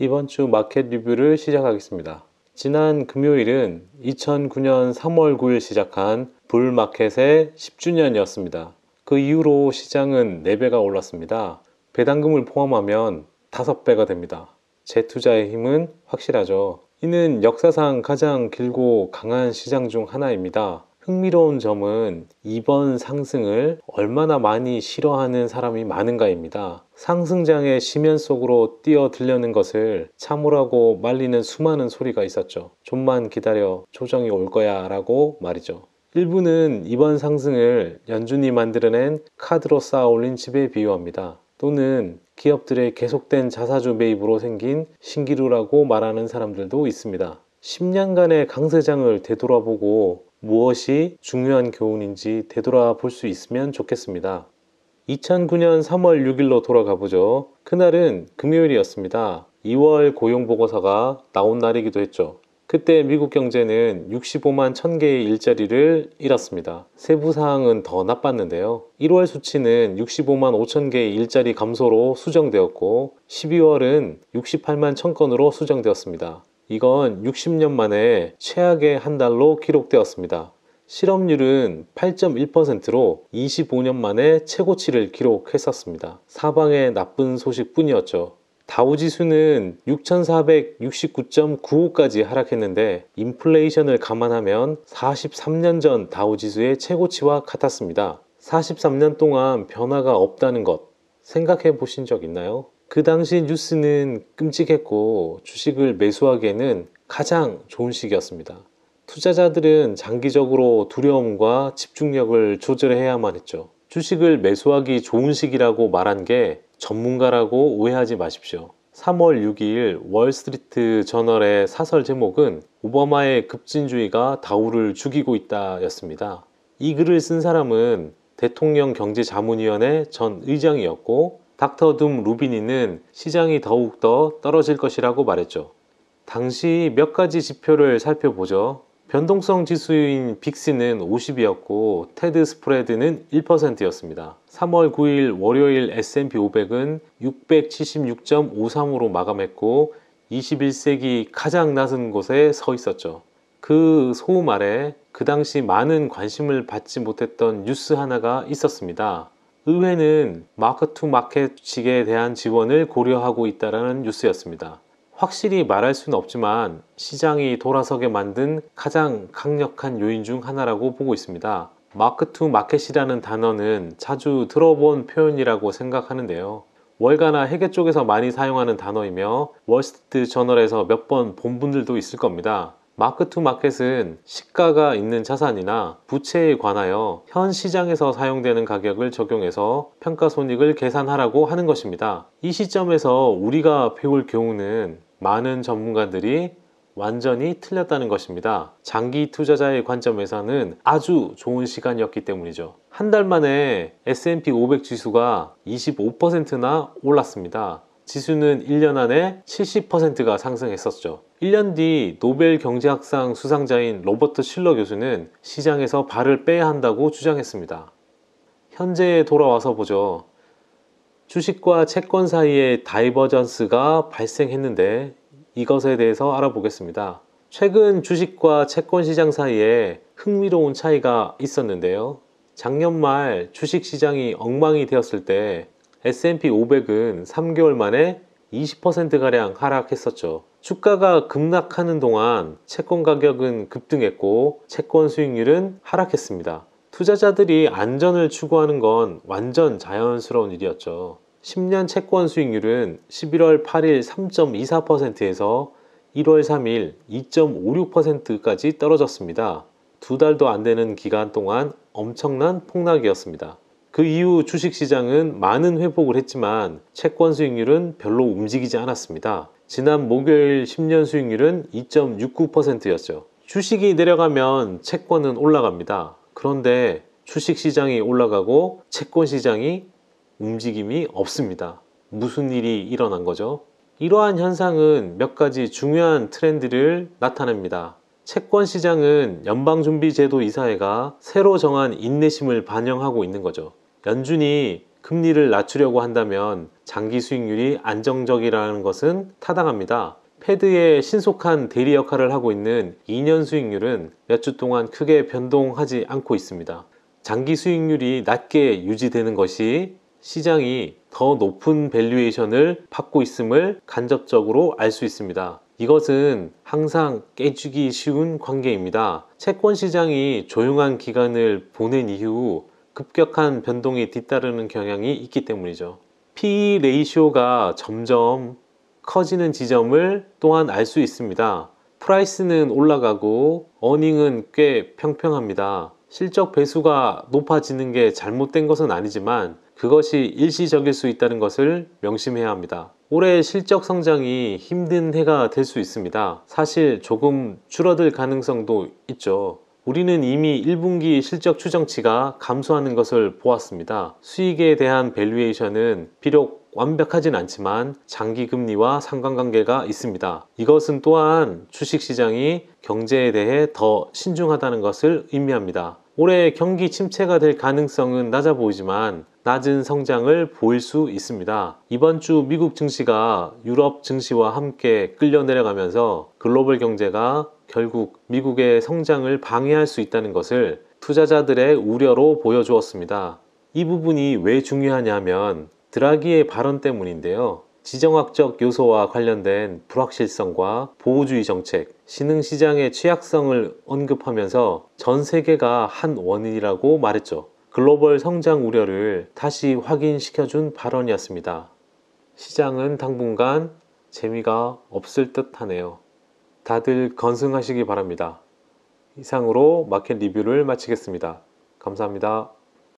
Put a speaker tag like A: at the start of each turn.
A: 이번 주 마켓 리뷰를 시작하겠습니다. 지난 금요일은 2009년 3월 9일 시작한 불마켓의 10주년이었습니다. 그 이후로 시장은 4배가 올랐습니다. 배당금을 포함하면 5배가 됩니다. 재투자의 힘은 확실하죠. 이는 역사상 가장 길고 강한 시장 중 하나입니다. 흥미로운 점은 이번 상승을 얼마나 많이 싫어하는 사람이 많은가입니다. 상승장의 심연 속으로 뛰어들려는 것을 참으라고 말리는 수많은 소리가 있었죠. 좀만 기다려 조정이 올 거야 라고 말이죠. 일부는 이번 상승을 연준이 만들어낸 카드로 쌓아 올린 집에 비유합니다. 또는 기업들의 계속된 자사주 매입으로 생긴 신기루라고 말하는 사람들도 있습니다. 10년간의 강세장을 되돌아보고 무엇이 중요한 교훈인지 되돌아볼 수 있으면 좋겠습니다. 2009년 3월 6일로 돌아가 보죠. 그날은 금요일이었습니다. 2월 고용보고서가 나온 날이기도 했죠. 그때 미국 경제는 65만 1000개의 일자리를 잃었습니다. 세부 사항은 더 나빴는데요. 1월 수치는 65만 5000개의 일자리 감소로 수정되었고 12월은 68만 1000건으로 수정되었습니다. 이건 60년 만에 최악의 한 달로 기록되었습니다. 실업률은 8.1%로 25년 만에 최고치를 기록했었습니다. 사방에 나쁜 소식뿐이었죠. 다우지수는 6,469.95까지 하락했는데 인플레이션을 감안하면 43년 전 다우지수의 최고치와 같았습니다. 43년 동안 변화가 없다는 것 생각해 보신 적 있나요? 그 당시 뉴스는 끔찍했고 주식을 매수하기에는 가장 좋은 시기였습니다. 투자자들은 장기적으로 두려움과 집중력을 조절해야만 했죠. 주식을 매수하기 좋은 시기라고 말한 게 전문가라고 오해하지 마십시오. 3월 6일 월스트리트 저널의 사설 제목은 오바마의 급진주의가 다우를 죽이고 있다 였습니다. 이 글을 쓴 사람은 대통령 경제자문위원회 전 의장이었고 닥터 둠 루비니는 시장이 더욱더 떨어질 것이라고 말했죠. 당시 몇 가지 지표를 살펴보죠. 변동성 지수인 빅스는 50이었고 테드 스프레드는 1%였습니다. 3월 9일 월요일 S&P 500은 676.53으로 마감했고 21세기 가장 낮은 곳에 서 있었죠. 그 소음 아래 그 당시 많은 관심을 받지 못했던 뉴스 하나가 있었습니다. 의회는 마크 투 마켓식에 대한 지원을 고려하고 있다는 뉴스였습니다. 확실히 말할 수는 없지만 시장이 돌아서게 만든 가장 강력한 요인 중 하나라고 보고 있습니다. 마크 투 마켓이라는 단어는 자주 들어본 표현이라고 생각하는데요. 월가나 회계 쪽에서 많이 사용하는 단어이며 월스트리트 저널에서 몇 번 본 분들도 있을 겁니다. 마크 투 마켓은 시가가 있는 자산이나 부채에 관하여 현 시장에서 사용되는 가격을 적용해서 평가 손익을 계산하라고 하는 것입니다. 이 시점에서 우리가 배울 경우는 많은 전문가들이 완전히 틀렸다는 것입니다. 장기 투자자의 관점에서는 아주 좋은 시간이었기 때문이죠. 한 달 만에 S&P 500 지수가 25%나 올랐습니다. 지수는 1년 안에 70%가 상승했었죠. 1년 뒤 노벨 경제학상 수상자인 로버트 실러 교수는 시장에서 발을 빼야 한다고 주장했습니다. 현재에 돌아와서 보죠. 주식과 채권 사이에 다이버전스가 발생했는데 이것에 대해서 알아보겠습니다. 최근 주식과 채권 시장 사이에 흥미로운 차이가 있었는데요. 작년 말 주식 시장이 엉망이 되었을 때 S&P 500은 3개월 만에 20%가량 하락했었죠. 주가가 급락하는 동안 채권 가격은 급등했고 채권 수익률은 하락했습니다. 투자자들이 안전을 추구하는 건 완전 자연스러운 일이었죠. 10년 채권 수익률은 11월 8일 3.24%에서 1월 3일 2.56%까지 떨어졌습니다. 두 달도 안 되는 기간 동안 엄청난 폭락이었습니다. 그 이후 주식시장은 많은 회복을 했지만 채권 수익률은 별로 움직이지 않았습니다. 지난 목요일 10년 수익률은 2.69%였죠. 주식이 내려가면 채권은 올라갑니다. 그런데 주식시장이 올라가고 채권시장이 움직임이 없습니다. 무슨 일이 일어난 거죠? 이러한 현상은 몇 가지 중요한 트렌드를 나타냅니다. 채권 시장은 연방준비제도 이사회가 새로 정한 인내심을 반영하고 있는 거죠. 연준이 금리를 낮추려고 한다면 장기 수익률이 안정적이라는 것은 타당합니다. 패드의 신속한 대리 역할을 하고 있는 2년 수익률은 몇 주 동안 크게 변동하지 않고 있습니다. 장기 수익률이 낮게 유지되는 것이 시장이 더 높은 밸류에이션을 받고 있음을 간접적으로 알 수 있습니다. 이것은 항상 깨지기 쉬운 관계입니다. 채권 시장이 조용한 기간을 보낸 이후 급격한 변동이 뒤따르는 경향이 있기 때문이죠. P e 레이쇼가 점점 커지는 지점을 또한 알 수 있습니다. 프라이스는 올라가고 어닝은 꽤 평평합니다. 실적 배수가 높아지는 게 잘못된 것은 아니지만 그것이 일시적일 수 있다는 것을 명심해야 합니다. 올해 실적 성장이 힘든 해가 될 수 있습니다. 사실 조금 줄어들 가능성도 있죠. 우리는 이미 1분기 실적 추정치가 감소하는 것을 보았습니다. 수익에 대한 밸류에이션은 비록 완벽하진 않지만 장기 금리와 상관관계가 있습니다. 이것은 또한 주식시장이 경제에 대해 더 신중하다는 것을 의미합니다. 올해 경기 침체가 될 가능성은 낮아 보이지만 낮은 성장을 보일 수 있습니다. 이번 주 미국 증시가 유럽 증시와 함께 끌려 내려가면서 글로벌 경제가 결국 미국의 성장을 방해할 수 있다는 것을 투자자들의 우려로 보여주었습니다. 이 부분이 왜 중요하냐면 드라기의 발언 때문인데요. 지정학적 요소와 관련된 불확실성과 보호주의 정책, 신흥시장의 취약성을 언급하면서 전 세계가 한 원인이라고 말했죠. 글로벌 성장 우려를 다시 확인시켜준 발언이었습니다. 시장은 당분간 재미가 없을 듯 하네요. 다들 건승하시기 바랍니다. 이상으로 마켓 리뷰를 마치겠습니다. 감사합니다.